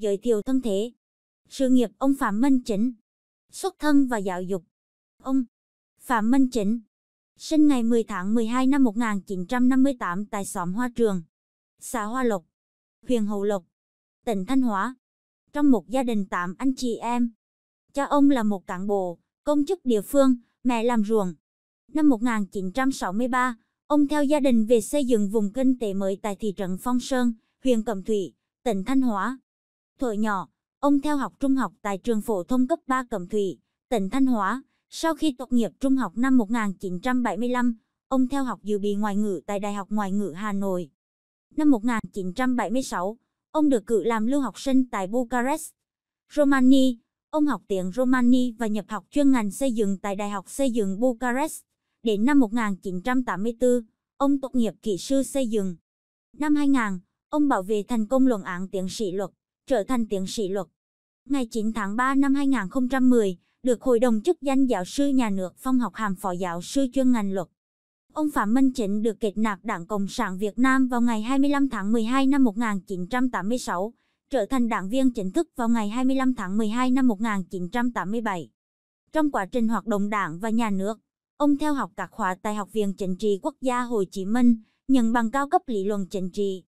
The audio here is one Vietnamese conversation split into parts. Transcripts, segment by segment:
giới thiệu thân thể Sự nghiệp ông Phạm Minh Chỉnh. Xuất thân và giáo dục. Ông Phạm Minh Chỉnh. Sinh ngày 10 tháng 12 năm 1958 tại xóm Hoa Trường, xã Hoa Lộc, huyện Hậu Lộc, tỉnh Thanh Hóa. Trong một gia đình 8 anh chị em. Cha ông là một cán bộ, công chức địa phương, mẹ làm ruộng. Năm 1963, ông theo gia đình về xây dựng vùng kinh tế mới tại thị trấn Phong Sơn, huyện Cẩm Thủy, tỉnh Thanh Hóa. Thuở nhỏ, ông theo học trung học tại trường phổ thông cấp 3 Cẩm Thủy, tỉnh Thanh Hóa. Sau khi tốt nghiệp trung học năm 1975, ông theo học dự bị ngoại ngữ tại Đại học Ngoại ngữ Hà Nội. Năm 1976, ông được cử làm lưu học sinh tại Bucharest, Romania. Ông học tiếng Romani và nhập học chuyên ngành xây dựng tại Đại học Xây dựng Bucharest. Đến năm 1984, ông tốt nghiệp kỹ sư xây dựng. Năm 2000, ông bảo vệ thành công luận án tiến sĩ luật trở thành tiến sĩ luật. Ngày 9 tháng 3 năm 2010, được Hội đồng chức danh giáo sư nhà nước phong học hàm phó giáo sư chuyên ngành luật. Ông Phạm Minh Chính được kết nạp Đảng Cộng sản Việt Nam vào ngày 25 tháng 12 năm 1986, trở thành đảng viên chính thức vào ngày 25 tháng 12 năm 1987. Trong quá trình hoạt động đảng và nhà nước, ông theo học các khóa tại Học viện Chính trị Quốc gia Hồ Chí Minh, nhận bằng cao cấp lý luận chính trị.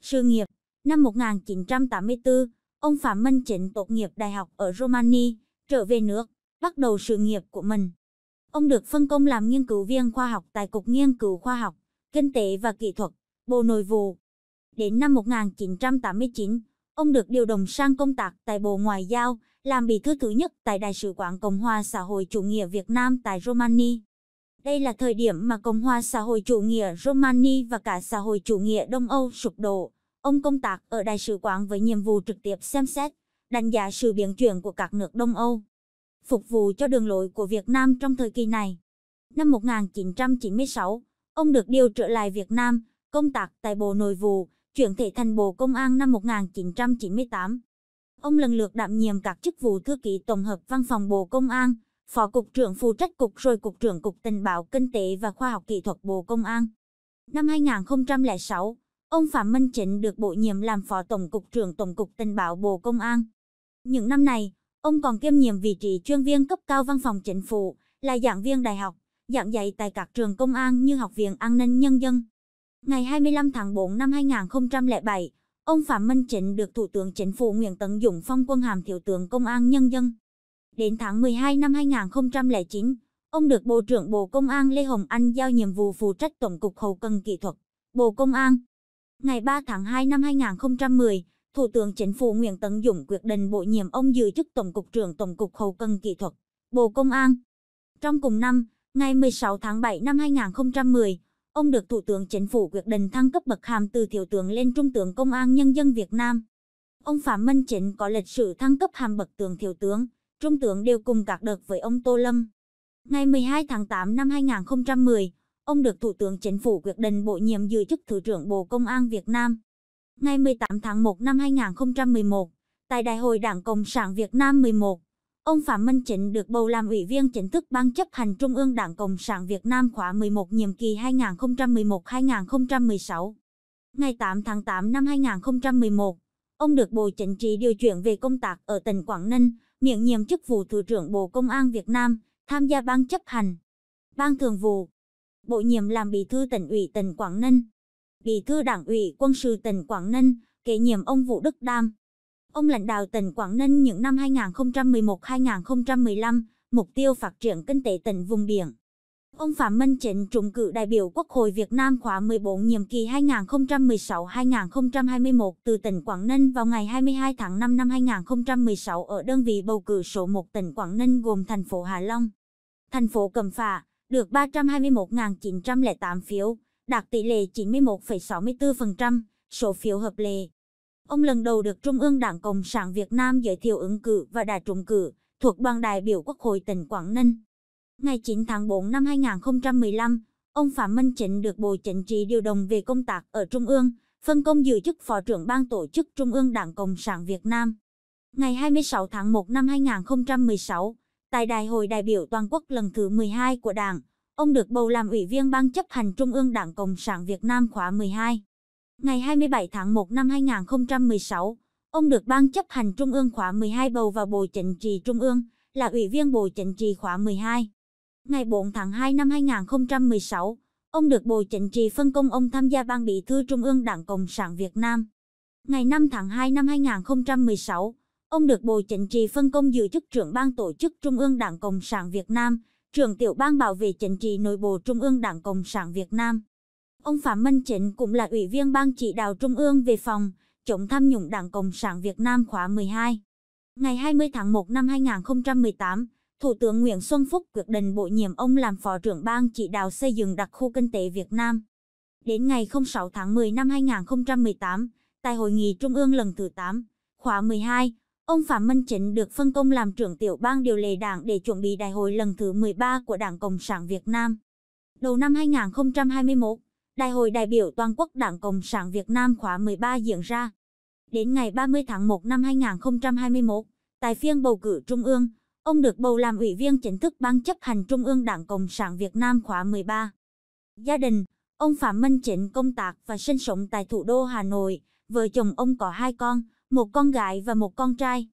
Sự nghiệp Năm 1984, ông Phạm Minh Trịnh tốt nghiệp đại học ở Romania, trở về nước, bắt đầu sự nghiệp của mình. Ông được phân công làm nghiên cứu viên khoa học tại Cục Nghiên cứu Khoa học, Kinh tế và Kỹ thuật, Bộ Nội vụ. Đến năm 1989, ông được điều động sang công tác tại Bộ Ngoại giao, làm bí thư thứ nhất tại Đại sứ quán Cộng hòa xã hội chủ nghĩa Việt Nam tại Romania. Đây là thời điểm mà Cộng hòa xã hội chủ nghĩa Romania và cả xã hội chủ nghĩa Đông Âu sụp đổ. Ông công tác ở đại sứ quán với nhiệm vụ trực tiếp xem xét, đánh giá sự biến chuyển của các nước Đông Âu, phục vụ cho đường lối của Việt Nam trong thời kỳ này. Năm 1996, ông được điều trở lại Việt Nam, công tác tại Bộ Nội vụ, chuyển thể thành Bộ Công an năm 1998. Ông lần lượt đảm nhiệm các chức vụ thư ký tổng hợp văn phòng Bộ Công an, Phó Cục trưởng phụ trách Cục rồi Cục trưởng Cục Tình báo Kinh tế và Khoa học Kỹ thuật Bộ Công an. Năm 2006, Ông Phạm Minh Trịnh được bổ nhiệm làm Phó Tổng cục trưởng Tổng cục Tình báo Bộ Công an. Những năm này, ông còn kiêm nhiệm vị trí chuyên viên cấp cao văn phòng chính phủ, là giảng viên đại học, giảng dạy tại các trường công an như Học viện An ninh Nhân dân. Ngày 25 tháng 4 năm 2007, ông Phạm Minh Trịnh được Thủ tướng Chính phủ Nguyễn Tấn Dũng phong quân hàm Thiếu tướng Công an Nhân dân. Đến tháng 12 năm 2009, ông được Bộ trưởng Bộ Công an Lê Hồng Anh giao nhiệm vụ phụ trách Tổng cục Hậu cần Kỹ thuật, Bộ Công an. Ngày 3 tháng 2 năm 2010, Thủ tướng Chính phủ Nguyễn Tấn Dũng quyết định bổ nhiệm ông giữ chức Tổng cục trưởng Tổng cục Hậu cần Kỹ thuật, Bộ Công an. Trong cùng năm, ngày 16 tháng 7 năm 2010, ông được Thủ tướng Chính phủ quyết định thăng cấp bậc hàm từ Thiếu tướng lên Trung tướng Công an Nhân dân Việt Nam. Ông Phạm Minh Chính có lịch sử thăng cấp hàm bậc tướng Thiếu tướng, Trung tướng đều cùng các đợt với ông Tô Lâm. Ngày 12 tháng 8 năm 2010, Ông được Thủ tướng Chính phủ quyết định bổ nhiệm giữ chức Thứ trưởng Bộ Công an Việt Nam. Ngày 18 tháng 1 năm 2011, tại Đại hội Đảng Cộng sản Việt Nam 11, ông Phạm Minh Chính được bầu làm Ủy viên chính thức Ban chấp hành Trung ương Đảng Cộng sản Việt Nam khóa 11 nhiệm kỳ 2011-2016. Ngày 8 tháng 8 năm 2011, ông được Bộ Chính trị điều chuyển về công tác ở tỉnh Quảng Ninh, miễn nhiệm chức vụ Thủ trưởng Bộ Công an Việt Nam, tham gia Ban chấp hành, Ban thường vụ, bổ nhiệm làm bí thư tỉnh ủy tỉnh Quảng Ninh, bí thư đảng ủy quân sự tỉnh Quảng Ninh, kế nhiệm ông Vũ Đức Đam. Ông lãnh đạo tỉnh Quảng Ninh những năm 2011-2015, mục tiêu phát triển kinh tế tỉnh vùng biển. Ông Phạm Minh Chính trúng cử đại biểu Quốc hội Việt Nam khóa 14 nhiệm kỳ 2016-2021 từ tỉnh Quảng Ninh vào ngày 22 tháng 5 năm 2016 ở đơn vị bầu cử số 1 tỉnh Quảng Ninh gồm thành phố Hà Long, thành phố Cẩm Phả, được 321.908 phiếu, đạt tỷ lệ 91,64%, số phiếu hợp lệ. Ông lần đầu được Trung ương Đảng Cộng sản Việt Nam giới thiệu ứng cử và đã trúng cử, thuộc đoàn đại biểu Quốc hội tỉnh Quảng Ninh. Ngày 9 tháng 4 năm 2015, ông Phạm Minh Chính được Bộ Chính trị điều động về công tác ở Trung ương, phân công giữ chức Phó trưởng Ban tổ chức Trung ương Đảng Cộng sản Việt Nam. Ngày 26 tháng 1 năm 2016, Tại đại hội đại biểu toàn quốc lần thứ 12 của Đảng, ông được bầu làm Ủy viên Ban chấp hành Trung ương Đảng Cộng sản Việt Nam khóa 12. Ngày 27 tháng 1 năm 2016, ông được Ban chấp hành Trung ương khóa 12 bầu vào Bộ Chính trị Trung ương, là Ủy viên Bộ Chính trị khóa 12. Ngày 4 tháng 2 năm 2016, ông được Bộ Chính trị phân công ông tham gia Ban Bí thư Trung ương Đảng Cộng sản Việt Nam. Ngày 5 tháng 2 năm 2016, Ông được Bộ Chính trị phân công giữ chức trưởng ban tổ chức Trung ương Đảng Cộng sản Việt Nam, trưởng tiểu ban bảo vệ chính trị nội bộ Trung ương Đảng Cộng sản Việt Nam. Ông Phạm Minh Chính cũng là ủy viên ban chỉ đạo Trung ương về phòng chống tham nhũng Đảng Cộng sản Việt Nam khóa 12. Ngày 20 tháng 1 năm 2018, Thủ tướng Nguyễn Xuân Phúc quyết định bổ nhiệm ông làm Phó trưởng Ban chỉ đạo xây dựng đặc khu kinh tế Việt Nam. Đến ngày 06 tháng 10 năm 2018, tại Hội nghị Trung ương lần thứ 8, khóa 12, Ông Phạm Minh Chính được phân công làm trưởng tiểu ban điều lệ đảng để chuẩn bị đại hội lần thứ 13 của Đảng Cộng sản Việt Nam. Đầu năm 2021, Đại hội đại biểu toàn quốc Đảng Cộng sản Việt Nam khóa 13 diễn ra. Đến ngày 30 tháng 1 năm 2021, tại phiên bầu cử Trung ương, ông được bầu làm ủy viên chính thức Ban chấp hành Trung ương Đảng Cộng sản Việt Nam khóa 13. Gia đình, ông Phạm Minh Chính công tác và sinh sống tại thủ đô Hà Nội, vợ chồng ông có hai con, một con gái và một con trai.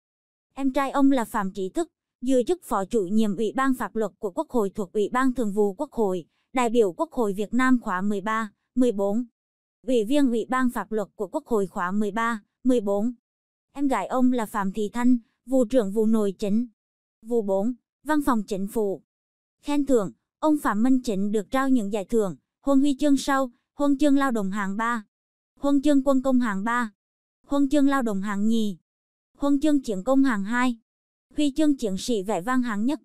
Em trai ông là Phạm Trí Thức, giữ chức Phó Chủ nhiệm Ủy ban Pháp luật của Quốc hội thuộc Ủy ban Thường vụ Quốc hội, đại biểu Quốc hội Việt Nam khóa 13, 14, Ủy viên Ủy ban Pháp luật của Quốc hội khóa 13, 14. Em gái ông là Phạm Thị Thanh, vụ trưởng vụ nội chính. Vụ 4, Văn phòng Chính phủ. Khen thưởng, ông Phạm Minh Chính được trao những giải thưởng, huân huy chương sau, huân chương lao động hạng 3, huân chương quân công hạng 3 huân chương lao động hạng nhì, huân chương chiến công hạng hai, huy chương chiến sĩ vẻ vang hạng nhất.